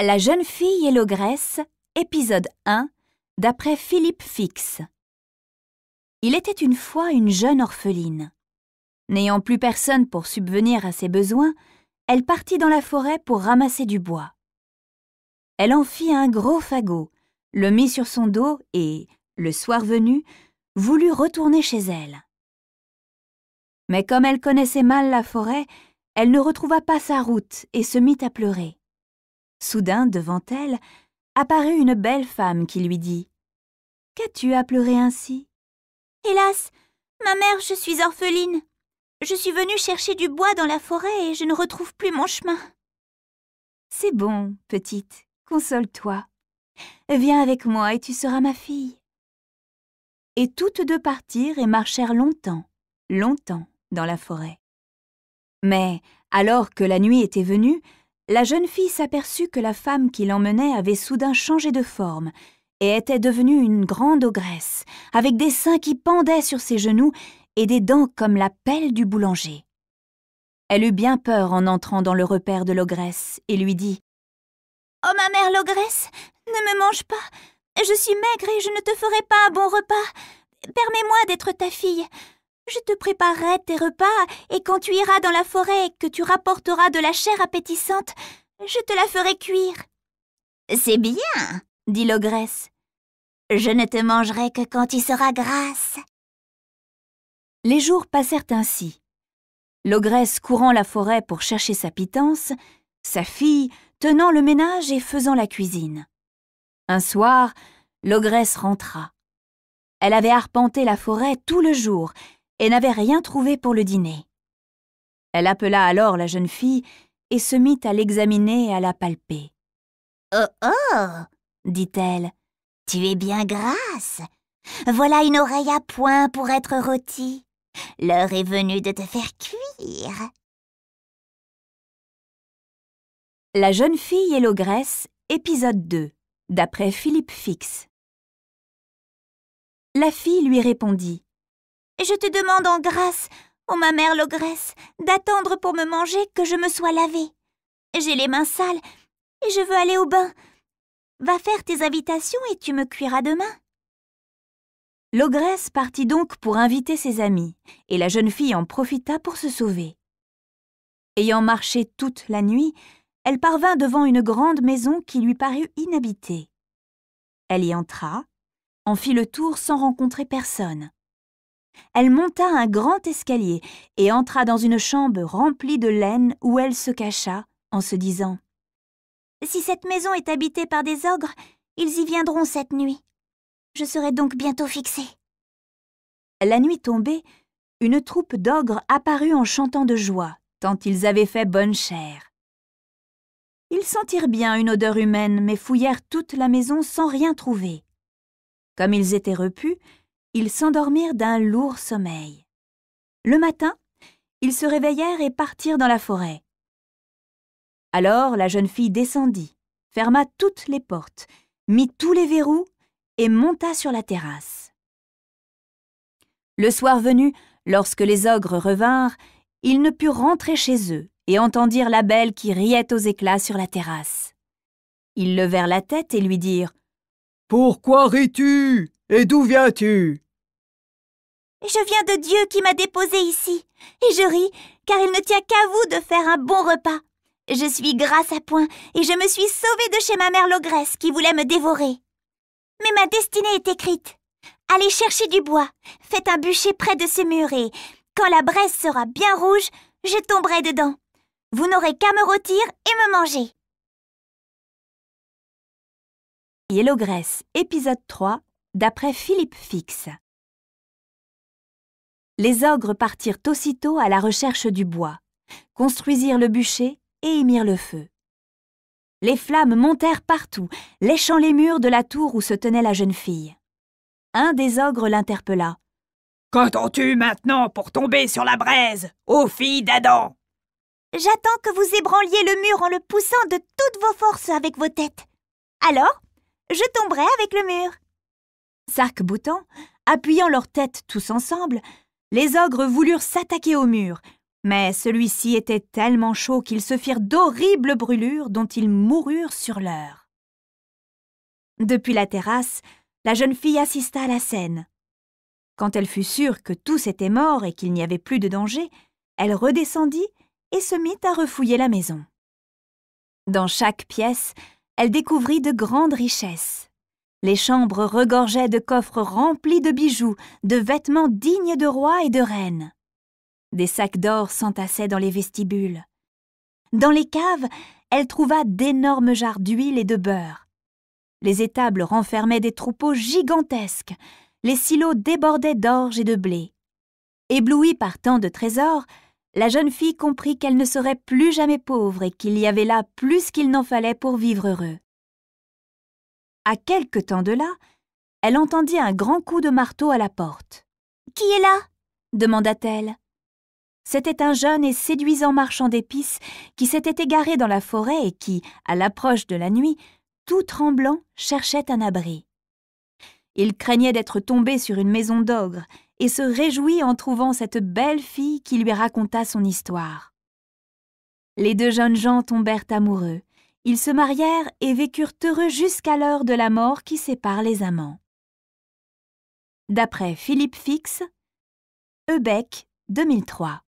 La jeune fille et l'ogresse, épisode 1, d'après Philippe Fix. Il était une fois une jeune orpheline. N'ayant plus personne pour subvenir à ses besoins, elle partit dans la forêt pour ramasser du bois. Elle en fit un gros fagot, le mit sur son dos et, le soir venu, voulut retourner chez elle. Mais comme elle connaissait mal la forêt, elle ne retrouva pas sa route et se mit à pleurer. Soudain, devant elle, apparut une belle femme qui lui dit Qu'as-tu à pleurer ainsi Hélas, ma mère, je suis orpheline. Je suis venue chercher du bois dans la forêt et je ne retrouve plus mon chemin. C'est bon, petite, console-toi. Viens avec moi et tu seras ma fille. Et toutes deux partirent et marchèrent longtemps, longtemps dans la forêt. Mais, alors que la nuit était venue, la jeune fille s'aperçut que la femme qui l'emmenait avait soudain changé de forme et était devenue une grande ogresse, avec des seins qui pendaient sur ses genoux et des dents comme la pelle du boulanger. Elle eut bien peur en entrant dans le repère de l'ogresse et lui dit « Oh ma mère l'ogresse, ne me mange pas, je suis maigre et je ne te ferai pas un bon repas, permets-moi d'être ta fille, je te préparerai tes repas, et quand tu iras dans la forêt et que tu rapporteras de la chair appétissante, je te la ferai cuire. C'est bien, dit l'ogresse. Je ne te mangerai que quand il sera grasse. Les jours passèrent ainsi. L'ogresse courant la forêt pour chercher sa pitance, sa fille tenant le ménage et faisant la cuisine. Un soir, l'ogresse rentra. Elle avait arpenté la forêt tout le jour et n'avait rien trouvé pour le dîner. Elle appela alors la jeune fille et se mit à l'examiner et à la palper. Oh oh dit-elle, tu es bien grasse. Voilà une oreille à point pour être rôtie. L'heure est venue de te faire cuire. La jeune fille et l'ogresse, épisode 2, d'après Philippe Fix. La fille lui répondit je te demande en grâce, ô ma mère l'ogresse, d'attendre pour me manger que je me sois lavée. J'ai les mains sales, et je veux aller au bain. Va faire tes invitations et tu me cuiras demain. L'ogresse partit donc pour inviter ses amis, et la jeune fille en profita pour se sauver. Ayant marché toute la nuit, elle parvint devant une grande maison qui lui parut inhabitée. Elle y entra, en fit le tour sans rencontrer personne, elle monta un grand escalier et entra dans une chambre remplie de laine où elle se cacha en se disant Si cette maison est habitée par des ogres, ils y viendront cette nuit. Je serai donc bientôt fixée. La nuit tombée, une troupe d'ogres apparut en chantant de joie, tant ils avaient fait bonne chère. Ils sentirent bien une odeur humaine, mais fouillèrent toute la maison sans rien trouver. Comme ils étaient repus, ils s'endormirent d'un lourd sommeil. Le matin, ils se réveillèrent et partirent dans la forêt. Alors la jeune fille descendit, ferma toutes les portes, mit tous les verrous et monta sur la terrasse. Le soir venu, lorsque les ogres revinrent, ils ne purent rentrer chez eux et entendirent la belle qui riait aux éclats sur la terrasse. Ils levèrent la tête et lui dirent Pourquoi ris-tu Et d'où viens-tu je viens de Dieu qui m'a déposé ici, et je ris, car il ne tient qu'à vous de faire un bon repas. Je suis grâce à point, et je me suis sauvée de chez ma mère Logresse qui voulait me dévorer. Mais ma destinée est écrite. Allez chercher du bois, faites un bûcher près de ce mur, et quand la braise sera bien rouge, je tomberai dedans. Vous n'aurez qu'à me rôtir et me manger. épisode 3, d'après Philippe Fix les ogres partirent aussitôt à la recherche du bois, construisirent le bûcher et y mirent le feu. Les flammes montèrent partout, léchant les murs de la tour où se tenait la jeune fille. Un des ogres l'interpella. « tu maintenant pour tomber sur la braise, ô fille d'Adam J'attends que vous ébranliez le mur en le poussant de toutes vos forces avec vos têtes. Alors, je tomberai avec le mur. Sarc-Boutan, appuyant leurs têtes tous ensemble, les ogres voulurent s'attaquer au mur, mais celui-ci était tellement chaud qu'ils se firent d'horribles brûlures dont ils moururent sur l'heure. Depuis la terrasse, la jeune fille assista à la scène. Quand elle fut sûre que tous étaient morts et qu'il n'y avait plus de danger, elle redescendit et se mit à refouiller la maison. Dans chaque pièce, elle découvrit de grandes richesses. Les chambres regorgeaient de coffres remplis de bijoux, de vêtements dignes de rois et de reines. Des sacs d'or s'entassaient dans les vestibules. Dans les caves, elle trouva d'énormes jarres d'huile et de beurre. Les étables renfermaient des troupeaux gigantesques, les silos débordaient d'orge et de blé. Éblouie par tant de trésors, la jeune fille comprit qu'elle ne serait plus jamais pauvre et qu'il y avait là plus qu'il n'en fallait pour vivre heureux. À quelque temps de là, elle entendit un grand coup de marteau à la porte. Qui est là demanda-t-elle. C'était un jeune et séduisant marchand d'épices qui s'était égaré dans la forêt et qui, à l'approche de la nuit, tout tremblant, cherchait un abri. Il craignait d'être tombé sur une maison d'ogre et se réjouit en trouvant cette belle fille qui lui raconta son histoire. Les deux jeunes gens tombèrent amoureux ils se marièrent et vécurent heureux jusqu'à l'heure de la mort qui sépare les amants. D'après Philippe Fix, Eubec, 2003